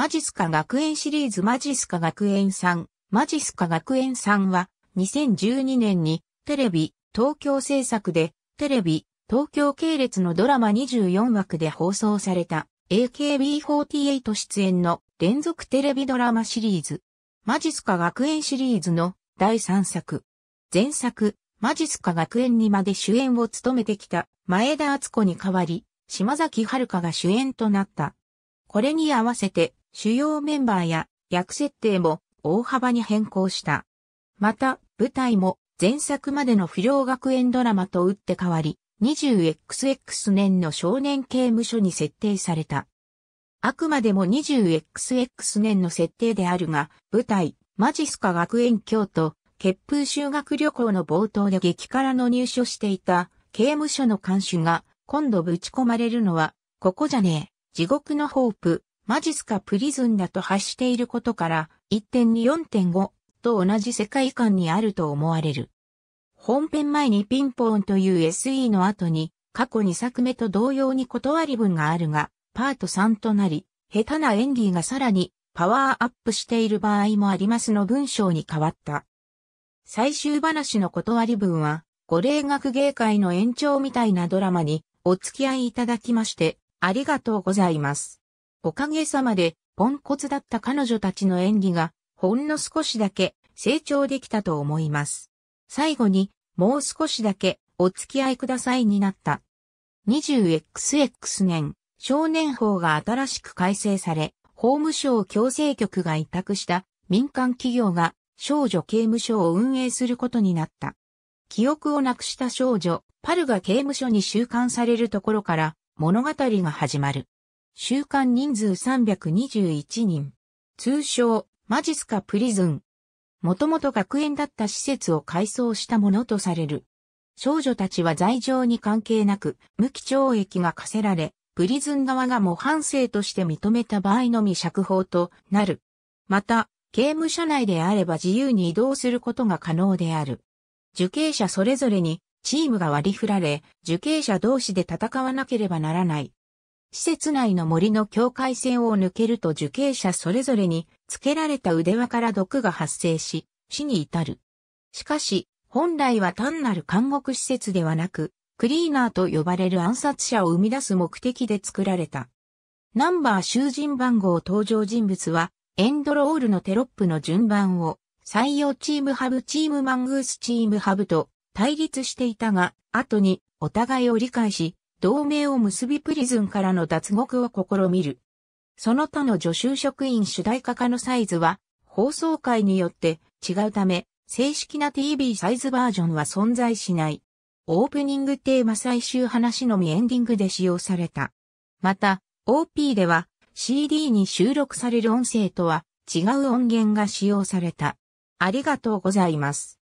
マジスカ学園シリーズマジスカ学園さん。マジスカ学園さんは2012年にテレビ東京制作でテレビ東京系列のドラマ24枠で放送された AKB48 出演の連続テレビドラマシリーズマジスカ学園シリーズの第3作前作マジスカ学園にまで主演を務めてきた前田敦子に代わり島崎遥が主演となった。これに合わせて主要メンバーや役設定も大幅に変更した。また、舞台も前作までの不良学園ドラマと打って変わり、20XX 年の少年刑務所に設定された。あくまでも 20XX 年の設定であるが、舞台、マジスカ学園京都、結風修学旅行の冒頭で激辛の入所していた刑務所の監守が今度ぶち込まれるのは、ここじゃねえ、地獄のホープ、マジスカプリズンだと発していることから1.24.5と同じ世界観にあると思われる。本編前にピンポーンという SE の後に過去2作目と同様に断り文があるがパート3となり下手な演技がさらにパワーアップしている場合もありますの文章に変わった。最終話の断り文は、ご霊学芸会の延長みたいなドラマにお付き合いいただきまして、ありがとうございます。おかげさまで、ポンコツだった彼女たちの演技が、ほんの少しだけ成長できたと思います。最後に、もう少しだけお付き合いくださいになった。20XX 年、少年法が新しく改正され、法務省強制局が委託した民間企業が少女刑務所を運営することになった。記憶をなくした少女、パルが刑務所に収監されるところから物語が始まる。週刊人数321人。通称、マジスカプリズン。もともと学園だった施設を改装したものとされる。少女たちは罪状に関係なく、無期懲役が課せられ、プリズン側が模範生として認めた場合のみ釈放となる。また、刑務所内であれば自由に移動することが可能である。受刑者それぞれにチームが割り振られ、受刑者同士で戦わなければならない。施設内の森の境界線を抜けると受刑者それぞれに付けられた腕輪から毒が発生し、死に至る。しかし、本来は単なる監獄施設ではなく、クリーナーと呼ばれる暗殺者を生み出す目的で作られた。ナンバー囚人番号登場人物は、エンドロールのテロップの順番を、採用チームハブチームマングースチームハブと対立していたが、後にお互いを理解し、同盟を結びプリズンからの脱獄を試みる。その他の助手職員主題歌化のサイズは、放送回によって違うため、正式な TV サイズバージョンは存在しない。オープニングテーマ最終話のみエンディングで使用された。また、OP では CD に収録される音声とは違う音源が使用された。ありがとうございます。